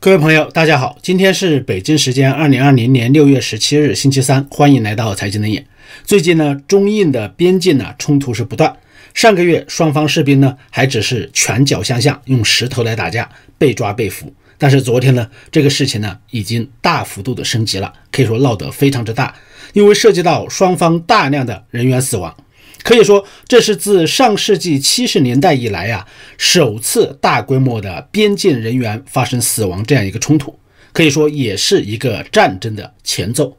各位朋友，大家好，今天是北京时间二零二零年六月十七日，星期三，欢迎来到财经冷眼。最近呢，中印的边境呢冲突是不断。上个月，双方士兵呢还只是拳脚相向，用石头来打架，被抓被俘。但是昨天呢，这个事情呢已经大幅度的升级了，可以说闹得非常之大，因为涉及到双方大量的人员死亡。可以说，这是自上世纪七十年代以来啊，首次大规模的边境人员发生死亡这样一个冲突，可以说也是一个战争的前奏。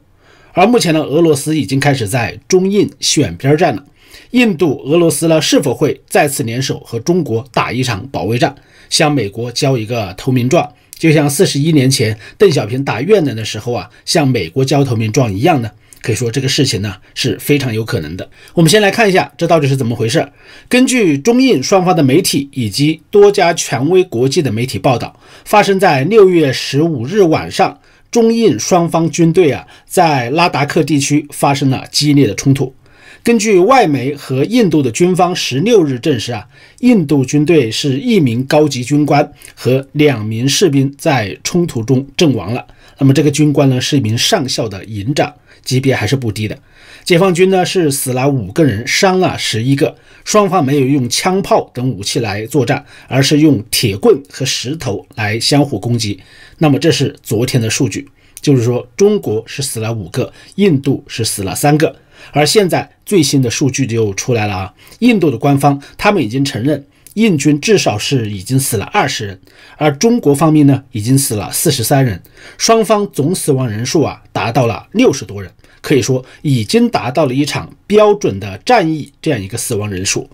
而目前呢，俄罗斯已经开始在中印选边站了。印度、俄罗斯呢，是否会再次联手和中国打一场保卫战，向美国交一个投名状？就像四十一年前邓小平打越南的时候啊，向美国交投名状一样呢？可以说这个事情呢是非常有可能的。我们先来看一下这到底是怎么回事。根据中印双方的媒体以及多家权威国际的媒体报道，发生在六月十五日晚上，中印双方军队啊在拉达克地区发生了激烈的冲突。根据外媒和印度的军方十六日证实啊，印度军队是一名高级军官和两名士兵在冲突中阵亡了。那么这个军官呢是一名上校的营长。级别还是不低的。解放军呢是死了五个人，伤了十一个。双方没有用枪炮等武器来作战，而是用铁棍和石头来相互攻击。那么这是昨天的数据，就是说中国是死了五个，印度是死了三个。而现在最新的数据就出来了啊，印度的官方他们已经承认。印军至少是已经死了二十人，而中国方面呢，已经死了四十三人，双方总死亡人数啊，达到了六十多人，可以说已经达到了一场标准的战役这样一个死亡人数。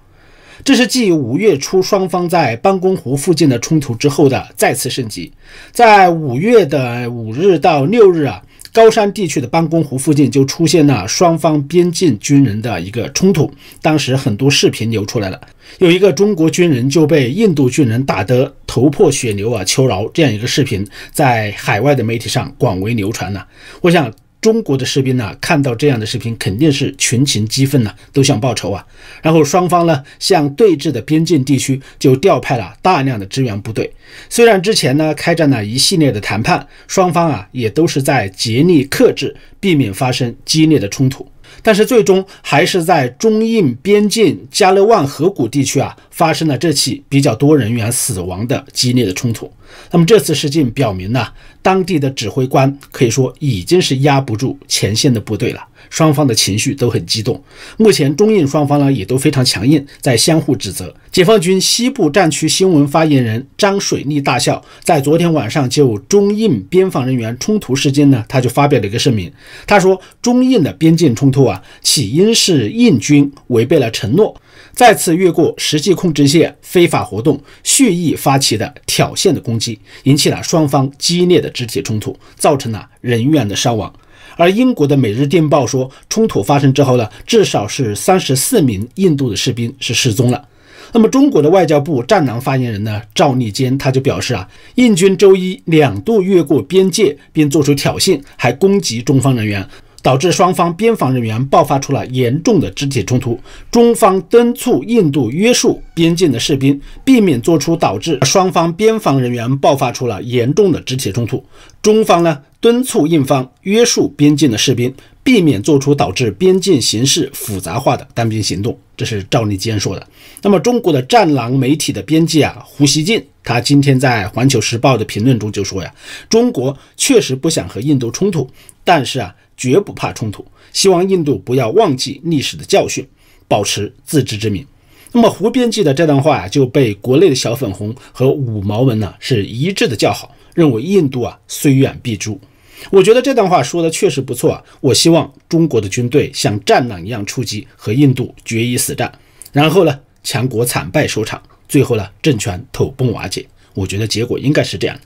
这是继五月初双方在班公湖附近的冲突之后的再次升级，在五月的五日到六日啊。高山地区的班公湖附近就出现了双方边境军人的一个冲突，当时很多视频流出来了，有一个中国军人就被印度军人打得头破血流啊，求饶这样一个视频在海外的媒体上广为流传了。我想。中国的士兵呢，看到这样的视频，肯定是群情激愤呢，都想报仇啊。然后双方呢，向对峙的边境地区就调派了大量的支援部队。虽然之前呢，开展了一系列的谈判，双方啊，也都是在竭力克制，避免发生激烈的冲突。但是最终还是在中印边境加勒万河谷地区啊，发生了这起比较多人员死亡的激烈的冲突。那么这次事件表明呢，当地的指挥官可以说已经是压不住前线的部队了。双方的情绪都很激动。目前，中印双方呢也都非常强硬，在相互指责。解放军西部战区新闻发言人张水利大校在昨天晚上就中印边防人员冲突事件呢，他就发表了一个声明。他说，中印的边境冲突啊，起因是印军违背了承诺，再次越过实际控制线，非法活动，蓄意发起的挑衅的攻击，引起了双方激烈的肢体冲突，造成了人员的伤亡。而英国的《每日电报》说，冲突发生之后呢，至少是三十四名印度的士兵是失踪了。那么，中国的外交部战狼发言人呢赵立坚他就表示啊，印军周一两度越过边界并做出挑衅，还攻击中方人员。导致双方边防人员爆发出了严重的肢体冲突，中方敦促印度约束边境的士兵，避免做出导致双方边防人员爆发出了严重的肢体冲突。中方呢敦促印方约束边境的士兵，避免做出导致边境形势复杂化的单兵行动。这是赵立坚说的。那么，中国的战狼媒体的编辑啊胡锡进，他今天在《环球时报》的评论中就说呀：“中国确实不想和印度冲突，但是啊。”绝不怕冲突，希望印度不要忘记历史的教训，保持自知之明。那么胡编辑的这段话呀，就被国内的小粉红和五毛文呢是一致的叫好，认为印度啊虽远必诛。我觉得这段话说的确实不错啊。我希望中国的军队像战狼一样出击，和印度决一死战，然后呢，强国惨败收场，最后呢，政权土崩瓦解。我觉得结果应该是这样的。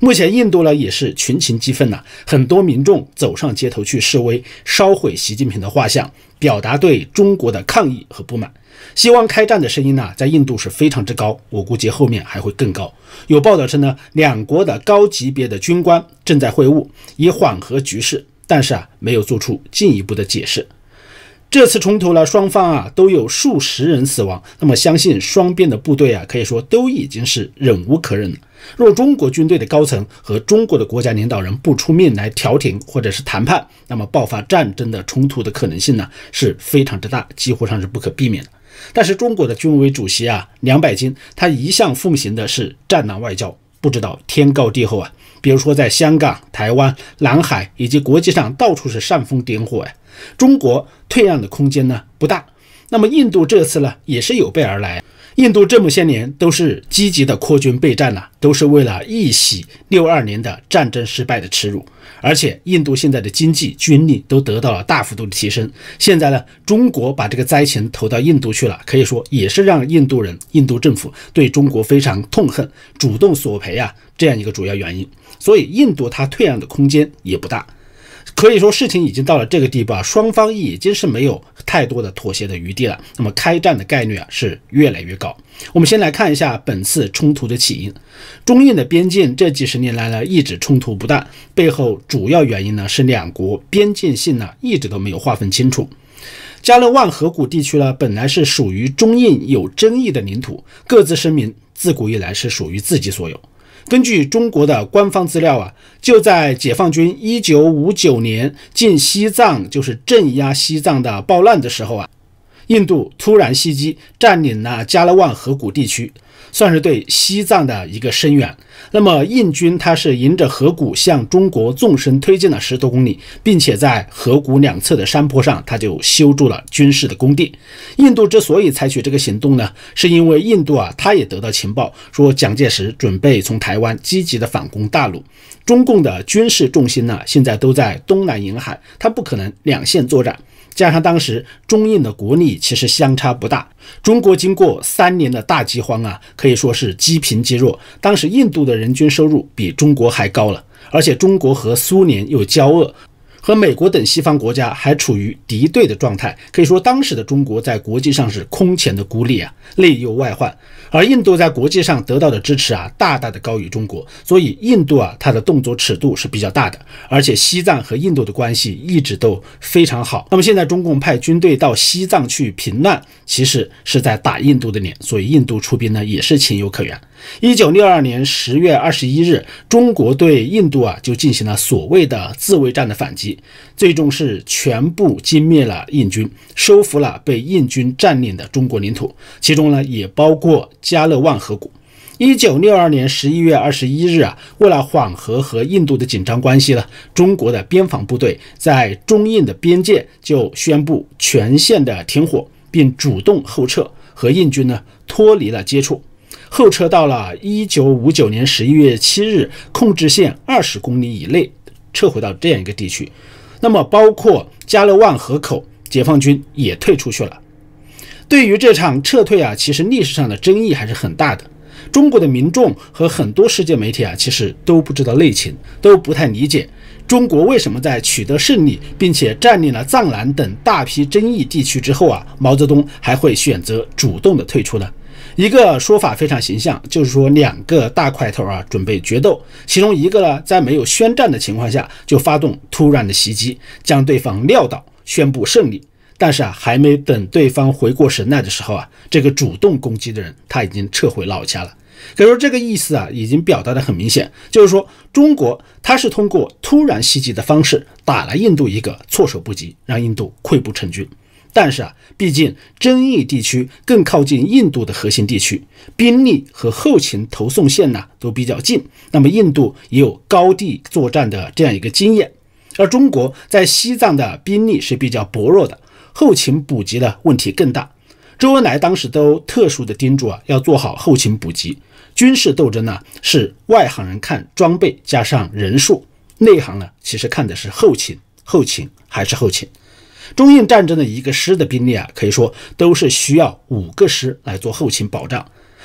目前，印度呢也是群情激愤呐，很多民众走上街头去示威，烧毁习近平的画像，表达对中国的抗议和不满。希望开战的声音呢，在印度是非常之高，我估计后面还会更高。有报道称呢，两国的高级别的军官正在会晤，以缓和局势，但是啊，没有做出进一步的解释。这次冲突呢，双方啊都有数十人死亡，那么相信双边的部队啊，可以说都已经是忍无可忍了。若中国军队的高层和中国的国家领导人不出面来调停或者是谈判，那么爆发战争的冲突的可能性呢是非常之大，几乎上是不可避免的。但是中国的军委主席啊，两百斤，他一向奉行的是战狼外交，不知道天高地厚啊。比如说在香港、台湾、南海以及国际上，到处是煽风点火呀。中国退让的空间呢不大。那么印度这次呢也是有备而来。印度这么些年都是积极的扩军备战了，都是为了一洗六二年的战争失败的耻辱。而且印度现在的经济军力都得到了大幅度的提升。现在呢，中国把这个灾情投到印度去了，可以说也是让印度人、印度政府对中国非常痛恨，主动索赔啊这样一个主要原因。所以印度它退让的空间也不大。可以说事情已经到了这个地步啊，双方已经是没有太多的妥协的余地了。那么开战的概率啊是越来越高。我们先来看一下本次冲突的起因。中印的边境这几十年来呢一直冲突不断，背后主要原因呢是两国边境线呢一直都没有划分清楚。加勒万河谷地区呢本来是属于中印有争议的领土，各自声明自古以来是属于自己所有。根据中国的官方资料啊，就在解放军一九五九年进西藏，就是镇压西藏的暴乱的时候啊，印度突然袭击，占领了加勒万河谷地区，算是对西藏的一个深远。那么，印军它是迎着河谷向中国纵深推进了十多公里，并且在河谷两侧的山坡上，它就修筑了军事的工地。印度之所以采取这个行动呢，是因为印度啊，他也得到情报说蒋介石准备从台湾积极的反攻大陆。中共的军事重心呢，现在都在东南沿海，他不可能两线作战。加上当时中印的国力其实相差不大，中国经过三年的大饥荒啊，可以说是积贫积弱。当时印度的人均收入比中国还高了，而且中国和苏联又交恶。和美国等西方国家还处于敌对的状态，可以说当时的中国在国际上是空前的孤立啊，内忧外患。而印度在国际上得到的支持啊，大大的高于中国，所以印度啊，它的动作尺度是比较大的。而且西藏和印度的关系一直都非常好。那么现在中共派军队到西藏去平乱，其实是在打印度的脸，所以印度出兵呢也是情有可原。一九六二年十月二十一日，中国对印度啊就进行了所谓的自卫战的反击，最终是全部歼灭了印军，收复了被印军占领的中国领土，其中呢也包括加勒万河谷。一九六二年十一月二十一日啊，为了缓和和印度的紧张关系呢，中国的边防部队在中印的边界就宣布全线的停火，并主动后撤，和印军呢脱离了接触。后撤到了一九五九年十一月七日控制线二十公里以内，撤回到这样一个地区。那么，包括加勒万河口，解放军也退出去了。对于这场撤退啊，其实历史上的争议还是很大的。中国的民众和很多世界媒体啊，其实都不知道内情，都不太理解中国为什么在取得胜利，并且占领了藏南等大批争议地区之后啊，毛泽东还会选择主动的退出呢？一个说法非常形象，就是说两个大块头啊准备决斗，其中一个呢在没有宣战的情况下就发动突然的袭击，将对方撂倒，宣布胜利。但是啊，还没等对方回过神来的时候啊，这个主动攻击的人他已经撤回老家了。可以说这个意思啊已经表达的很明显，就是说中国他是通过突然袭击的方式打了印度一个措手不及，让印度溃不成军。但是啊，毕竟争议地区更靠近印度的核心地区，兵力和后勤投送线呢都比较近。那么印度也有高地作战的这样一个经验，而中国在西藏的兵力是比较薄弱的，后勤补给的问题更大。周恩来当时都特殊的叮嘱啊，要做好后勤补给。军事斗争呢，是外行人看装备加上人数，内行呢其实看的是后勤，后勤还是后勤。中印战争的一个师的兵力啊，可以说都是需要五个师来做后勤保障。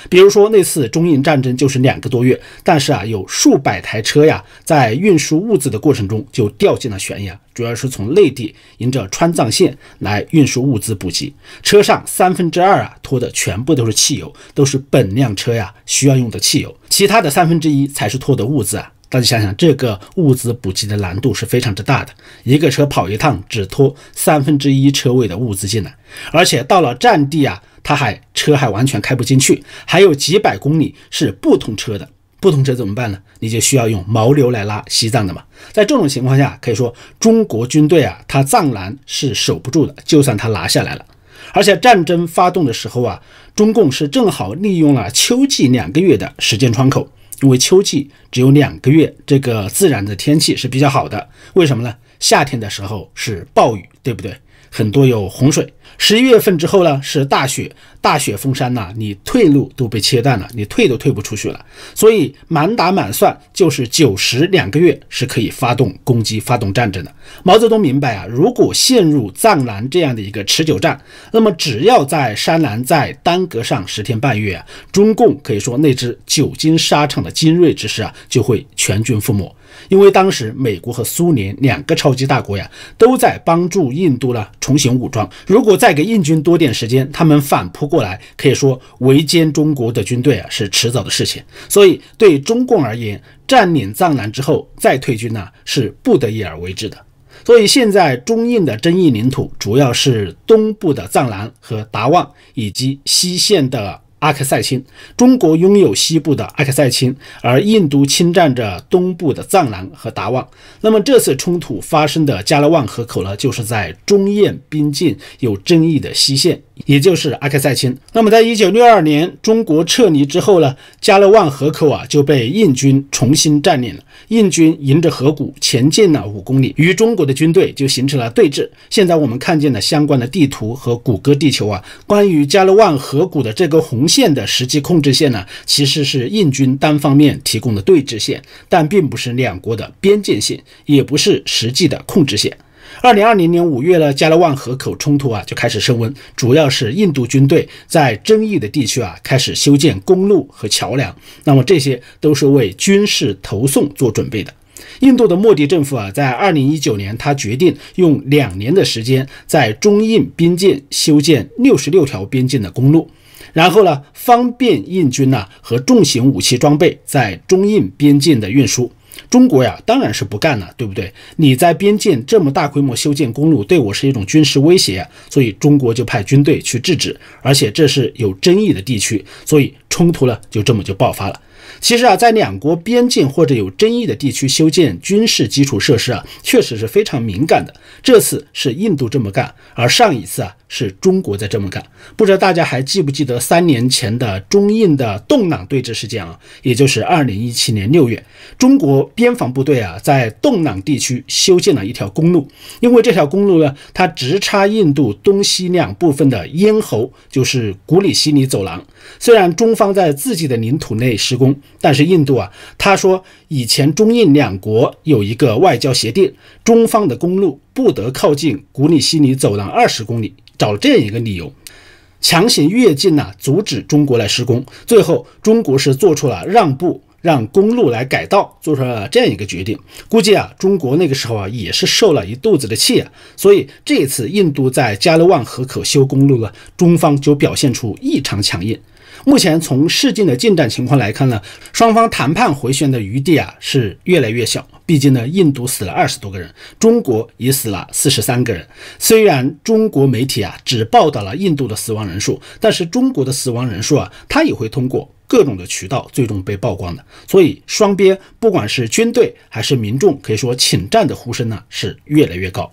比如说那次中印战争就是两个多月，但是啊，有数百台车呀，在运输物资的过程中就掉进了悬崖。主要是从内地沿着川藏线来运输物资补给，车上三分之二啊拖的全部都是汽油，都是本辆车呀需要用的汽油，其他的三分之一才是拖的物资啊。大家想想，这个物资补给的难度是非常之大的。一个车跑一趟，只拖三分之一车位的物资进来，而且到了战地啊，它还车还完全开不进去，还有几百公里是不通车的。不通车怎么办呢？你就需要用牦牛来拉西藏的嘛。在这种情况下，可以说中国军队啊，它藏南是守不住的。就算他拿下来了，而且战争发动的时候啊，中共是正好利用了秋季两个月的时间窗口。因为秋季只有两个月，这个自然的天气是比较好的。为什么呢？夏天的时候是暴雨，对不对？很多有洪水。十一月份之后呢，是大雪，大雪封山呐，你退路都被切断了，你退都退不出去了。所以满打满算就是九十两个月是可以发动攻击、发动战争的。毛泽东明白啊，如果陷入藏南这样的一个持久战，那么只要在山南再耽搁上十天半月啊，中共可以说那支久经沙场的精锐之师啊，就会全军覆没。因为当时美国和苏联两个超级大国呀，都在帮助印度呢重新武装。如果再给印军多点时间，他们反扑过来，可以说围歼中国的军队啊是迟早的事情。所以对中共而言，占领藏南之后再退军呢是不得已而为之的。所以现在中印的争议领土主要是东部的藏南和达旺，以及西线的。阿克赛钦，中国拥有西部的阿克赛钦，而印度侵占着东部的藏南和达旺。那么这次冲突发生的加勒万河口呢，就是在中印边境有争议的西线。也就是阿克赛钦。那么，在一九六二年中国撤离之后呢，加勒万河口啊就被印军重新占领了。印军沿着河谷前进了五公里，与中国的军队就形成了对峙。现在我们看见了相关的地图和谷歌地球啊，关于加勒万河谷的这个红线的实际控制线呢，其实是印军单方面提供的对峙线，但并不是两国的边界线，也不是实际的控制线。二零二零年五月呢，加勒万河口冲突啊就开始升温，主要是印度军队在争议的地区啊开始修建公路和桥梁，那么这些都是为军事投送做准备的。印度的莫迪政府啊，在二零一九年，他决定用两年的时间在中印边境修建六十六条边境的公路，然后呢，方便印军呢和重型武器装备在中印边境的运输。中国呀，当然是不干了，对不对？你在边境这么大规模修建公路，对我是一种军事威胁，所以中国就派军队去制止，而且这是有争议的地区，所以冲突呢，就这么就爆发了。其实啊，在两国边境或者有争议的地区修建军事基础设施啊，确实是非常敏感的。这次是印度这么干，而上一次啊，是中国在这么干。不知道大家还记不记得三年前的中印的洞朗对峙事件啊？也就是二零一七年六月，中国边防部队啊，在洞朗地区修建了一条公路，因为这条公路呢，它直插印度东西两部分的咽喉，就是古里西尼走廊。虽然中方在自己的领土内施工，但是印度啊，他说以前中印两国有一个外交协定，中方的公路不得靠近古里西里走廊二十公里，找了这样一个理由，强行越境呢，阻止中国来施工。最后，中国是做出了让步。让公路来改道，做出了这样一个决定。估计啊，中国那个时候啊也是受了一肚子的气啊。所以这次印度在加勒万河口修公路了，中方就表现出异常强硬。目前从事件的进展情况来看呢，双方谈判回旋的余地啊是越来越小。毕竟呢，印度死了二十多个人，中国也死了四十三个人。虽然中国媒体啊只报道了印度的死亡人数，但是中国的死亡人数啊，它也会通过。各种的渠道最终被曝光的，所以双边不管是军队还是民众，可以说请战的呼声呢是越来越高。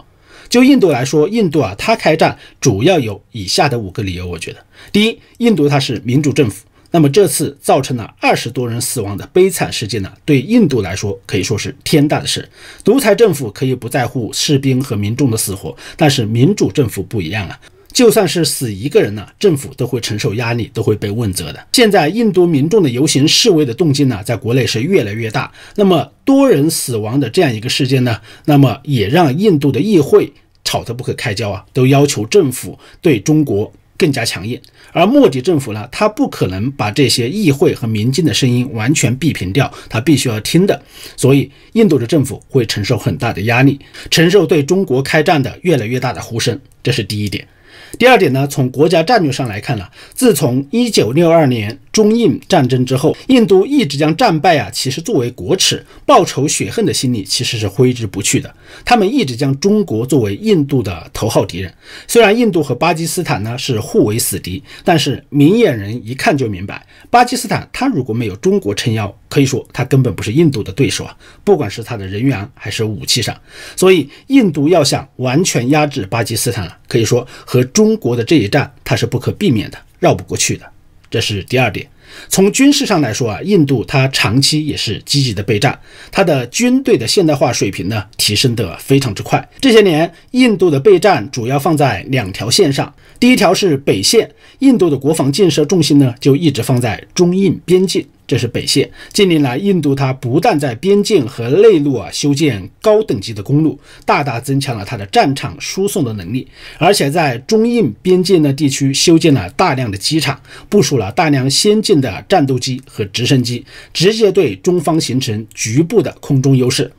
就印度来说，印度啊，它开战主要有以下的五个理由。我觉得，第一，印度它是民主政府，那么这次造成了二十多人死亡的悲惨事件呢，对印度来说可以说是天大的事。独裁政府可以不在乎士兵和民众的死活，但是民主政府不一样啊。就算是死一个人呢，政府都会承受压力，都会被问责的。现在印度民众的游行示威的动静呢，在国内是越来越大。那么多人死亡的这样一个事件呢，那么也让印度的议会吵得不可开交啊，都要求政府对中国更加强硬。而莫迪政府呢，他不可能把这些议会和民进的声音完全避平掉，他必须要听的。所以印度的政府会承受很大的压力，承受对中国开战的越来越大的呼声。这是第一点。第二点呢，从国家战略上来看呢，自从一九六二年。中印战争之后，印度一直将战败啊，其实作为国耻、报仇雪恨的心理其实是挥之不去的。他们一直将中国作为印度的头号敌人。虽然印度和巴基斯坦呢是互为死敌，但是明眼人一看就明白，巴基斯坦他如果没有中国撑腰，可以说他根本不是印度的对手啊。不管是他的人员还是武器上，所以印度要想完全压制巴基斯坦，可以说和中国的这一战，它是不可避免的，绕不过去的。这是第二点，从军事上来说啊，印度它长期也是积极的备战，它的军队的现代化水平呢提升得非常之快。这些年，印度的备战主要放在两条线上，第一条是北线，印度的国防建设重心呢就一直放在中印边境。这是北线。近年来，印度它不但在边境和内陆啊修建高等级的公路，大大增强了它的战场输送的能力，而且在中印边境的地区修建了大量的机场，部署了大量先进的战斗机和直升机，直接对中方形成局部的空中优势。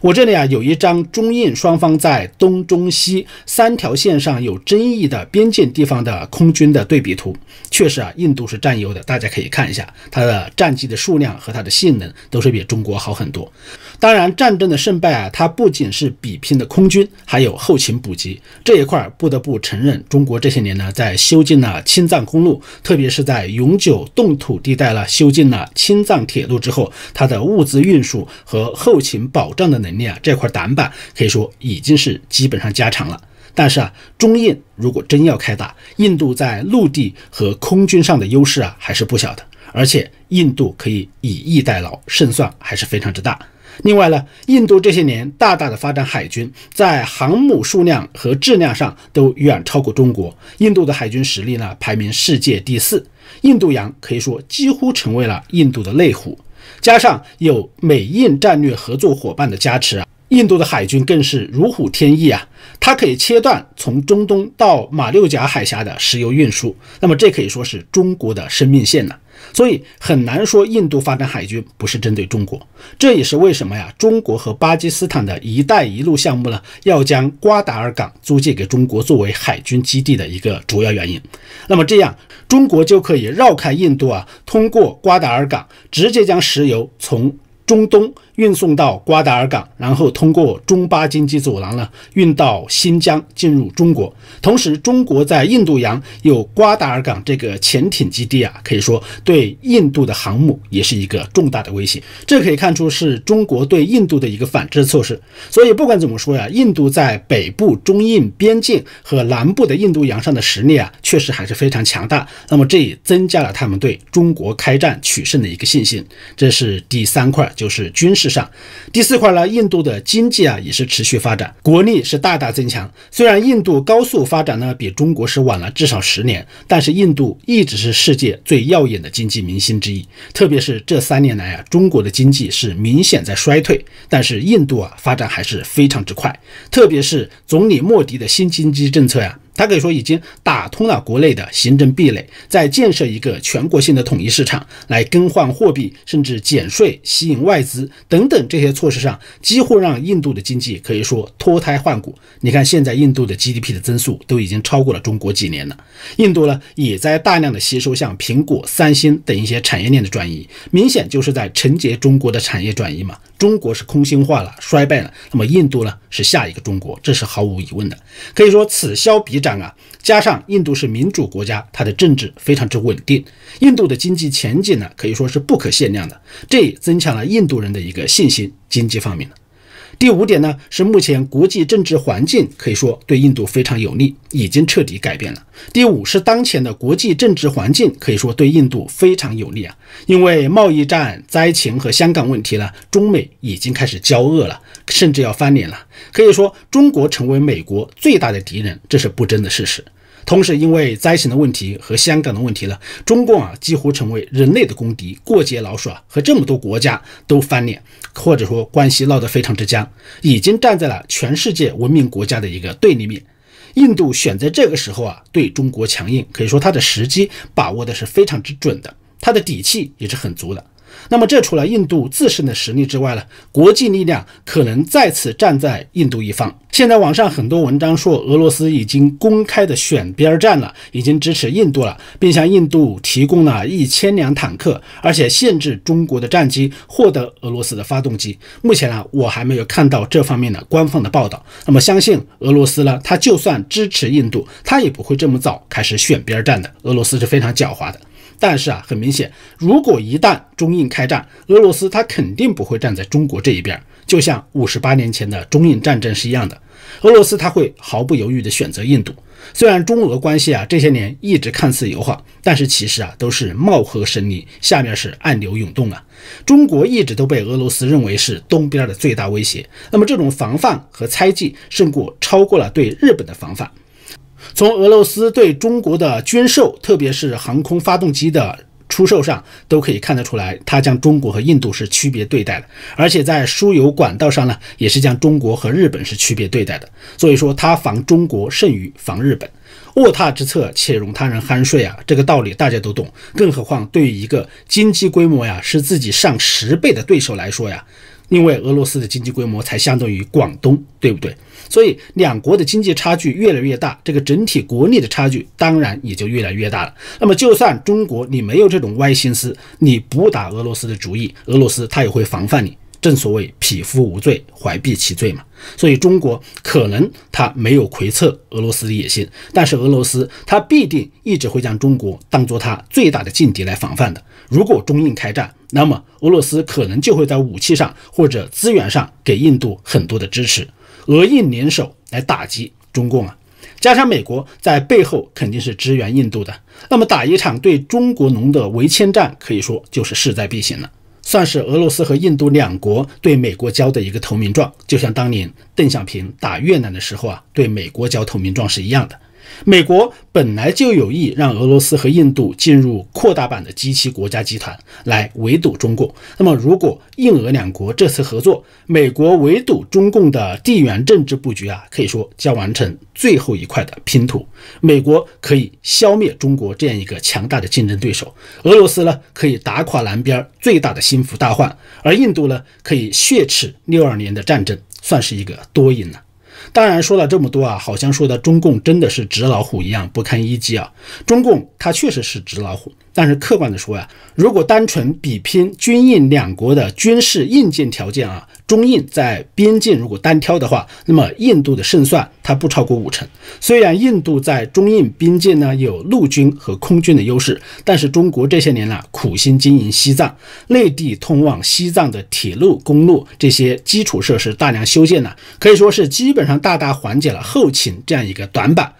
我这里啊有一张中印双方在东中西三条线上有争议的边界地方的空军的对比图。确实啊，印度是占优的，大家可以看一下它的战机的数量和它的性能都是比中国好很多。当然，战争的胜败啊，它不仅是比拼的空军，还有后勤补给这一块儿。不得不承认，中国这些年呢，在修建了青藏公路，特别是在永久冻土地带了修建了青藏铁路之后，它的物资运输和后勤保障的。能力啊，这块短板可以说已经是基本上加长了。但是啊，中印如果真要开打，印度在陆地和空军上的优势啊还是不小的，而且印度可以以逸待劳，胜算还是非常之大。另外呢，印度这些年大大的发展海军，在航母数量和质量上都远超过中国，印度的海军实力呢排名世界第四，印度洋可以说几乎成为了印度的内湖。加上有美印战略合作伙伴的加持啊，印度的海军更是如虎添翼啊！它可以切断从中东到马六甲海峡的石油运输，那么这可以说是中国的生命线了。所以很难说印度发展海军不是针对中国，这也是为什么呀？中国和巴基斯坦的一带一路项目呢，要将瓜达尔港租借给中国作为海军基地的一个主要原因。那么这样，中国就可以绕开印度啊，通过瓜达尔港直接将石油从中东。运送到瓜达尔港，然后通过中巴经济走廊呢，运到新疆进入中国。同时，中国在印度洋有瓜达尔港这个潜艇基地啊，可以说对印度的航母也是一个重大的威胁。这可以看出是中国对印度的一个反制措施。所以不管怎么说呀，印度在北部中印边境和南部的印度洋上的实力啊，确实还是非常强大。那么这也增加了他们对中国开战取胜的一个信心。这是第三块，就是军事。上第四块呢，印度的经济啊也是持续发展，国力是大大增强。虽然印度高速发展呢比中国是晚了至少十年，但是印度一直是世界最耀眼的经济明星之一。特别是这三年来啊，中国的经济是明显在衰退，但是印度啊发展还是非常之快，特别是总理莫迪的新经济政策呀。它可以说已经打通了国内的行政壁垒，在建设一个全国性的统一市场，来更换货币，甚至减税、吸引外资等等这些措施上，几乎让印度的经济可以说脱胎换骨。你看，现在印度的 GDP 的增速都已经超过了中国几年了。印度呢，也在大量的吸收像苹果、三星等一些产业链的转移，明显就是在承接中国的产业转移嘛。中国是空心化了、衰败了，那么印度呢是下一个中国，这是毫无疑问的。可以说此消彼长啊，加上印度是民主国家，它的政治非常之稳定，印度的经济前景呢可以说是不可限量的，这也增强了印度人的一个信心，经济方面。第五点呢，是目前国际政治环境可以说对印度非常有利，已经彻底改变了。第五是当前的国际政治环境可以说对印度非常有利啊，因为贸易战、灾情和香港问题呢，中美已经开始交恶了，甚至要翻脸了。可以说，中国成为美国最大的敌人，这是不争的事实。同时，因为灾情的问题和香港的问题呢，中共啊几乎成为人类的公敌，过街老鼠啊，和这么多国家都翻脸。或者说关系闹得非常之僵，已经站在了全世界文明国家的一个对立面。印度选择这个时候啊对中国强硬，可以说它的时机把握的是非常之准的，它的底气也是很足的。那么，这除了印度自身的实力之外呢？国际力量可能再次站在印度一方。现在网上很多文章说，俄罗斯已经公开的选边站了，已经支持印度了，并向印度提供了一千辆坦克，而且限制中国的战机获得俄罗斯的发动机。目前呢，我还没有看到这方面的官方的报道。那么，相信俄罗斯呢，他就算支持印度，他也不会这么早开始选边站的。俄罗斯是非常狡猾的。但是啊，很明显，如果一旦中印开战，俄罗斯他肯定不会站在中国这一边，就像五十八年前的中印战争是一样的。俄罗斯他会毫不犹豫地选择印度。虽然中俄关系啊这些年一直看似友好，但是其实啊都是貌合神离，下面是暗流涌动啊。中国一直都被俄罗斯认为是东边的最大威胁，那么这种防范和猜忌，胜过超过了对日本的防范。从俄罗斯对中国的军售，特别是航空发动机的出售上，都可以看得出来，他将中国和印度是区别对待的，而且在输油管道上呢，也是将中国和日本是区别对待的。所以说，他防中国胜于防日本。卧榻之侧，且容他人酣睡啊，这个道理大家都懂。更何况，对于一个经济规模呀是自己上十倍的对手来说呀，另外，俄罗斯的经济规模才相当于广东，对不对？所以，两国的经济差距越来越大，这个整体国力的差距当然也就越来越大了。那么，就算中国你没有这种歪心思，你不打俄罗斯的主意，俄罗斯他也会防范你。正所谓“匹夫无罪，怀璧其罪”嘛。所以，中国可能他没有窥测俄罗斯的野心，但是俄罗斯他必定一直会将中国当做他最大的劲敌来防范的。如果中印开战，那么俄罗斯可能就会在武器上或者资源上给印度很多的支持。俄印联手来打击中共啊，加上美国在背后肯定是支援印度的，那么打一场对中国农的围歼战，可以说就是势在必行了，算是俄罗斯和印度两国对美国交的一个投名状，就像当年邓小平打越南的时候啊，对美国交投名状是一样的。美国本来就有意让俄罗斯和印度进入扩大版的 G 七国家集团，来围堵中共。那么，如果印俄两国这次合作，美国围堵中共的地缘政治布局啊，可以说将完成最后一块的拼图。美国可以消灭中国这样一个强大的竞争对手，俄罗斯呢可以打垮南边最大的心腹大患，而印度呢可以血耻六二年的战争，算是一个多赢了。当然说了这么多啊，好像说的中共真的是纸老虎一样不堪一击啊！中共它确实是纸老虎。但是客观的说呀，如果单纯比拼军印两国的军事硬件条件啊，中印在边境如果单挑的话，那么印度的胜算它不超过五成。虽然印度在中印边界呢有陆军和空军的优势，但是中国这些年呢苦心经营西藏，内地通往西藏的铁路、公路这些基础设施大量修建呢，可以说是基本上大大缓解了后勤这样一个短板。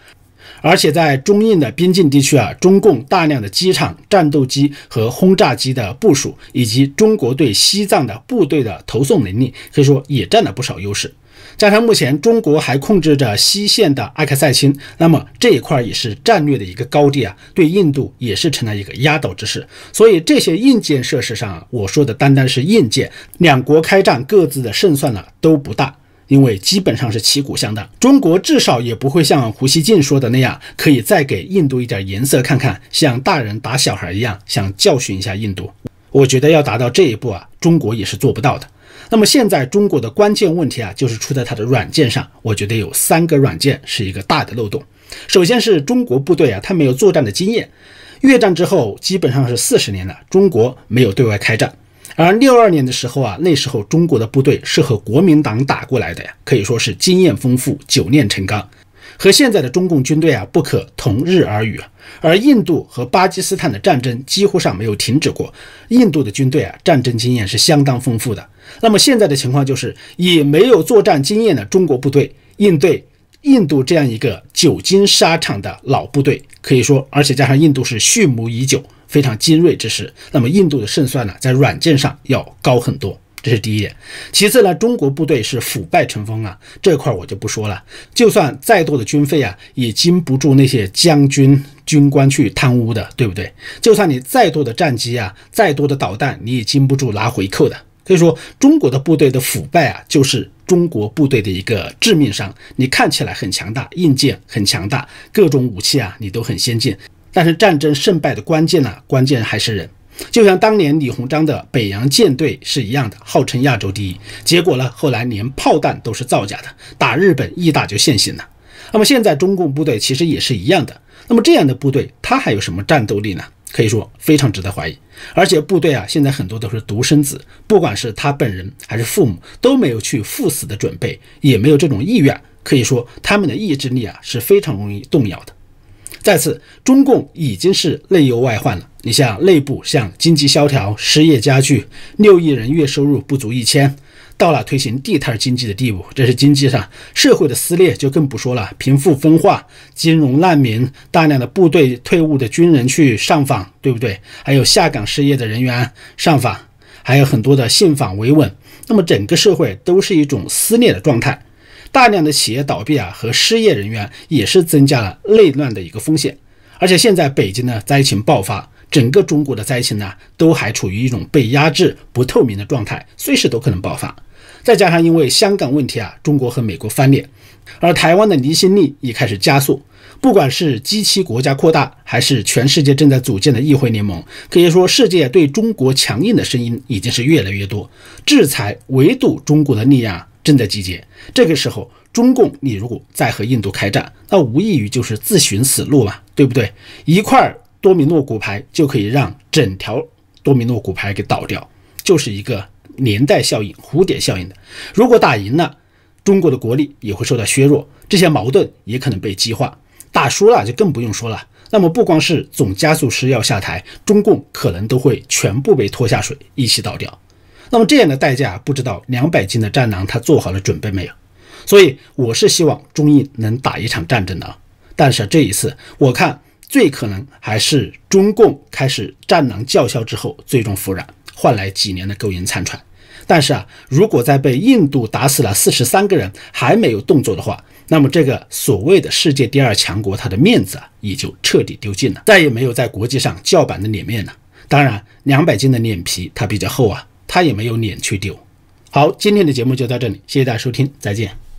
而且在中印的边境地区啊，中共大量的机场、战斗机和轰炸机的部署，以及中国对西藏的部队的投送能力，可以说也占了不少优势。加上目前中国还控制着西线的阿克塞钦，那么这一块也是战略的一个高地啊，对印度也是成了一个压倒之势。所以这些硬件设施上啊，我说的单单是硬件，两国开战各自的胜算呢都不大。因为基本上是旗鼓相当，中国至少也不会像胡锡进说的那样，可以再给印度一点颜色看看，像大人打小孩一样，想教训一下印度。我觉得要达到这一步啊，中国也是做不到的。那么现在中国的关键问题啊，就是出在它的软件上。我觉得有三个软件是一个大的漏洞。首先是中国部队啊，它没有作战的经验。越战之后，基本上是四十年了，中国没有对外开战。而六二年的时候啊，那时候中国的部队是和国民党打过来的呀，可以说是经验丰富，久练成钢，和现在的中共军队啊不可同日而语。而印度和巴基斯坦的战争几乎上没有停止过，印度的军队啊，战争经验是相当丰富的。那么现在的情况就是，以没有作战经验的中国部队应对印度这样一个久经沙场的老部队，可以说，而且加上印度是蓄谋已久。非常精锐之时，那么印度的胜算呢，在软件上要高很多，这是第一点。其次呢，中国部队是腐败成风啊，这块我就不说了。就算再多的军费啊，也经不住那些将军军官去贪污的，对不对？就算你再多的战机啊，再多的导弹，你也经不住拿回扣的。所以说，中国的部队的腐败啊，就是中国部队的一个致命伤。你看起来很强大，硬件很强大，各种武器啊，你都很先进。但是战争胜败的关键呢？关键还是人。就像当年李鸿章的北洋舰队是一样的，号称亚洲第一，结果呢，后来连炮弹都是造假的，打日本一打就现形了。那么现在中共部队其实也是一样的。那么这样的部队，他还有什么战斗力呢？可以说非常值得怀疑。而且部队啊，现在很多都是独生子，不管是他本人还是父母，都没有去赴死的准备，也没有这种意愿。可以说他们的意志力啊，是非常容易动摇的。再次，中共已经是内忧外患了。你像内部，像经济萧条、失业加剧，六亿人月收入不足一千，到了推行地摊经济的地步，这是经济上。社会的撕裂就更不说了，贫富分化、金融难民、大量的部队退伍的军人去上访，对不对？还有下岗失业的人员上访，还有很多的信访维稳，那么整个社会都是一种撕裂的状态。大量的企业倒闭啊，和失业人员也是增加了内乱的一个风险。而且现在北京呢灾情爆发，整个中国的灾情呢都还处于一种被压制、不透明的状态，随时都可能爆发。再加上因为香港问题啊，中国和美国翻脸，而台湾的离心力也开始加速。不管是 g 七国家扩大，还是全世界正在组建的议会联盟，可以说世界对中国强硬的声音已经是越来越多，制裁围堵中国的力量。正在集结。这个时候，中共你如果再和印度开战，那无异于就是自寻死路嘛，对不对？一块多米诺骨牌就可以让整条多米诺骨牌给倒掉，就是一个连带效应、蝴蝶效应的。如果打赢了，中国的国力也会受到削弱，这些矛盾也可能被激化。打输了就更不用说了。那么，不光是总加速师要下台，中共可能都会全部被拖下水，一起倒掉。那么这样的代价，不知道两百斤的战狼他做好了准备没有？所以我是希望中印能打一场战争的，但是这一次，我看最可能还是中共开始战狼叫嚣之后，最终服软，换来几年的苟延残喘。但是啊，如果在被印度打死了四十三个人还没有动作的话，那么这个所谓的世界第二强国，他的面子啊也就彻底丢尽了，再也没有在国际上叫板的脸面了。当然，两百斤的脸皮它比较厚啊。他也没有脸去丢。好，今天的节目就到这里，谢谢大家收听，再见。